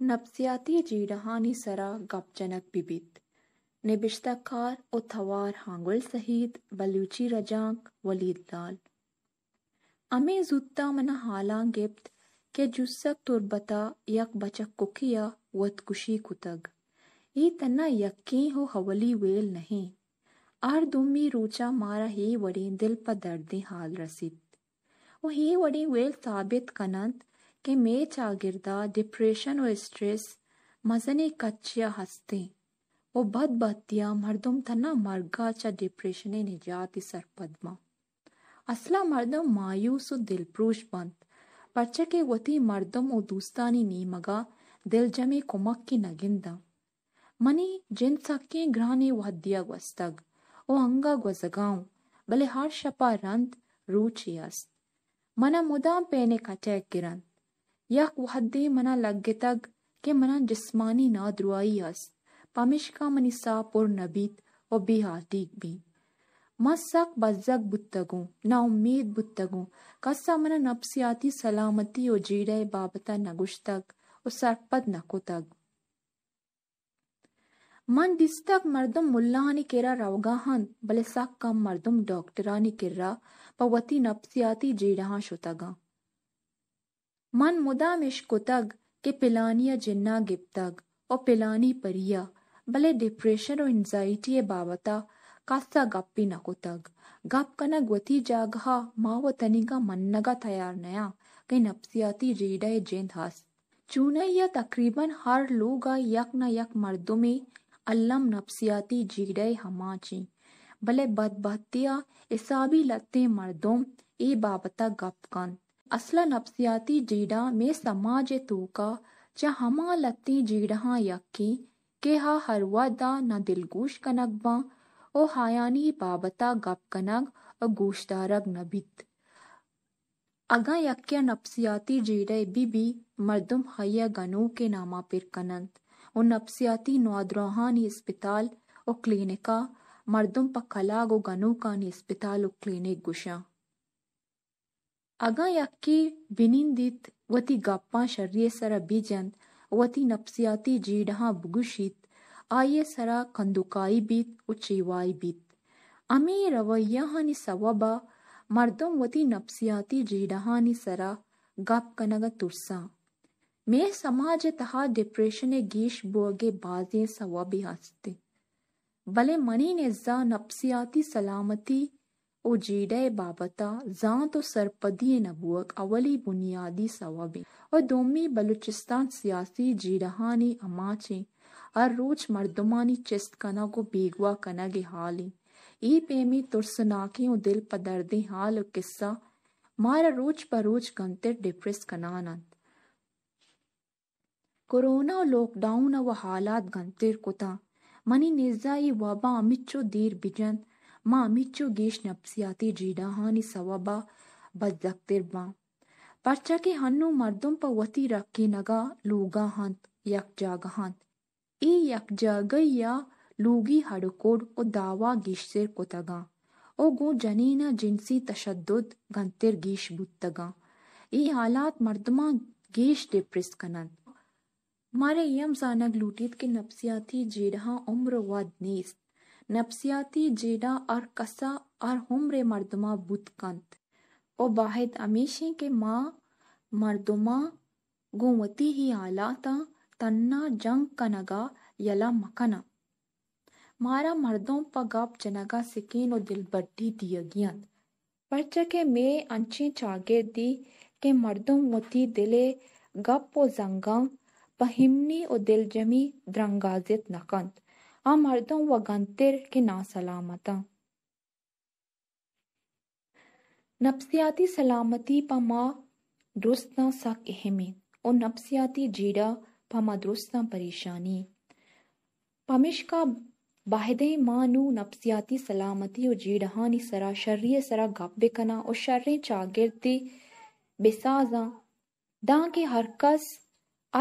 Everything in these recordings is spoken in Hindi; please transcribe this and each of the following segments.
जी रहानी सरा गपजनक बिबित निबिश्ताकार थवार हांगुल सहित बलूची रजांक वलीद लाल अमे जुत्ता मना हाला गिप्त के जुस्सक तुरबता यक बचक कुकिया वत कुशी कुतग ये तन्ना यकीन हो हवली वेल नहीं आर दुमी रूचा मारा ही वड़ी दिल पर दर्दी हाल रसित वो ही वड़ी वेल साबित कनंत कि मे चागिरदा डिप्रेशन और स्ट्रेस मजने कच्चिया हस्ते वो बद बदतिया मरदम थना मरगा चा डिप्रेशन निजात सरपदमा असला मरदम मायूस और दिलप्रूश बंद परचे के वती मरदम और दूस्तानी मगा दिल जमे कुमक की नगिंदा मनी जिन सके ग्रहणे वाद्या वस्तग ओ अंगा गजगाऊं भले हर शपा रंत रूचियस मना मुदाम पेने कटे किरंत यक वहदे मना लग्गतग के मना जिस्मानी ना द्रुआई हस पमिशका मनिसा पुर नबीत व बेहातीक भी मसक बजक बुत्तगों ना उम्मीद बुत्तगों कस्सा मना नफसियाती सलामती और जीड़े बाबता नगुश तक और सरपत नको तक मन दिस्तक मर्दम मुल्लाहानी केरा रवगाहन बले सक कम मर्दम डॉक्टरानी किर्रा पवती नफसियाती जीड़हा शुतगा मन मुदा मिश तग के पिलानिया जिन्ना गिपतग और पिलानी परिया भले डिप्रेशन और एंजाइटी बाबता कास्ता गप्पी ना कुतग गप कना गवती जागहा माव तनिगा मन्नगा तैयार नया कई नफ्सियाती रीडा जेंद हास चूना या तकरीबन हर लोग यक न यक मर्दों में अल्लम नफ्सियाती जीडे हमाची भले बदबहतिया इसाबी लते मर्दों ए बाबता गप कंत असल ಅಸಲ जीडा ಜೀಡ ಮೇ ಸಮಾಜ ತೂಕ ಚ ಹಮಾ ಲತ್ತಿ जीडहा यकी के हा हरवा दा न दिलगूश कनक बा ओ हायानी बाबता गप कनक और गोशदारग नबित अगा यक्या नफसियाती जीड़े बीबी मर्दम हया गनो के नामा पिर कनंत और नफसियाती नी अस्पताल ओ क्लिनिका मर्दम पकला गो गनो का नी अस्पताल ओ क्लिनिक गुशा Agayaki binindit wati gappaa sharriesara bijant wati napsiyati jiidhaa bugushit आये सरा खंदुकाई बीत उच्चीवाई बीत अमी रवैयाहानि सवाबा मर्दम वती नपसियाती जीडहानि सरा गप कनग तुरसा मे समाज तहा डिप्रेशन गीश बोगे बाजे सवाबी हस्ते भले मनी ने जा नपसियाती सलामती उजीडे बाबता जा तो सरपदी नबूक अवली बुनियादी सवाबी और दोमी बलूचिस्तान सियासी जीरहानी अमाचें हर रोज मर्दमानी चिस्त कना को बेगवा कना गे हाली ई पेमी तुरसनाके दिल पदरदे हाल किस्सा मारा रोज रोज गंते डिप्रेस कनानंत कोरोना लॉकडाउन व हालात गंतिर कुता मनी निजाई वबा अमिचो देर बिजन मामिचुगेशनपसियाति जीडाहानि सवबा बद्दक्तिर्मा पर्चके हन्नु मर्दुम पवती रक्के नगा लूगा हंत यकजाग हंत ई यकजागई या लूगी हड़कोड ओ दावा गिशसेर कोतगा ओ गो जनीना जिनसी तशद्दुद गंतिर गीश बुत्तगा ई हालात मर्दमा गेश डिप्रेस कनंत मारे यम सानग लूटीत के नफसियाती जेडहा उम्र वाद नेस्त नफ्सियाती जेडा और कसा और हमरे मरदमा बुतकंत ओ बाहिद अमीशे के माँ मरदमा गोवती ही ता तन्ना जंग कनगा यला मकना मारा मर्दों पगाप जनगा सिकीन और दिलबट्टी दिया गियत पर चके में अंचे चागे दी के मर्दों मोती दिले गप ओ जंगा पहिमनी और जमी द्रंगाजित नकंत व के ना सलामत नफ्सियाती सलामती पमा ना सक अहमी और नफ्सियाती जीड़ा पमा ना परेशानी पमिश का बाहदे मानू नफ्सियाती सलामती और जीड़हानी सरा शर्रिय सरा गाबे कना और शर्र चागिरती बेसाजा दां के हरकस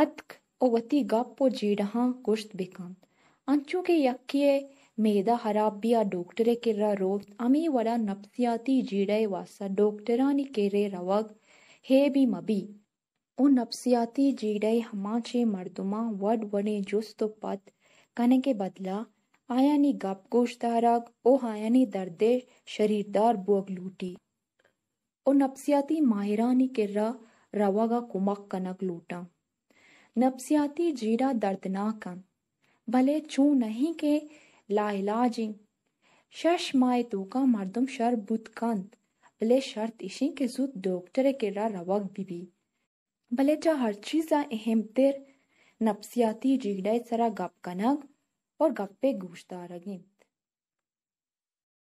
अतक और वती गप और जीड़हा गुश्त बेकन ಅಂಚುಗೆ ಯಕ್ಕಿಯೆ ಮೇದ ಹರಾಬ್ಬಿಯ ಡೋಕ್ಟರೆ ಕೆರ್ರ ರೋತ್ ಅಮಿ ವಡ ನಪ್ಸಿಯಾತಿ ಜೀಡೈ ವಾಸ ಡೋಕ್ಟರಾನಿ ಕೆರೆ ರವಗ್ ಹೇಬಿ ಮಬಿ ಉ ನಪ್ಸಿಯಾತಿ ಜೀಡೈ ಹಮಾಚೆ ಮರ್ದುಮಾ ವಡ್ ವಣೆ ಜುಸ್ತು ಪತ್ ಕನೆಗೆ ಬದ್ಲ ಆಯಾನಿ ಗಪ್ಗೋಶ್ದಾರಾಗ್ ಓ ಆಯಾನಿ ದರ್ದೆ ಶರೀರ್ದಾರ್ ಬೋಗ್ಲೂಟಿ ಓ ನಪ್ಸಿಯಾತಿ ಮಾಹಿರಾನಿ ಕೆರ್ರ रवा का कुमक कनक लूटा नफसियाती जीरा दर्दनाक বলে চু নহি কে লাহিলাজি শশমায়ে তো কা মারদম শর বুতকান্ত বলে শর্ত ইশিন কে সুত ডকtere কে রা রাওয়াক বিবি বলে তো হর চিজা अहम দের نفسیاتی জিড়েসরা গপকনাগ অর গপপে গোসতা রগি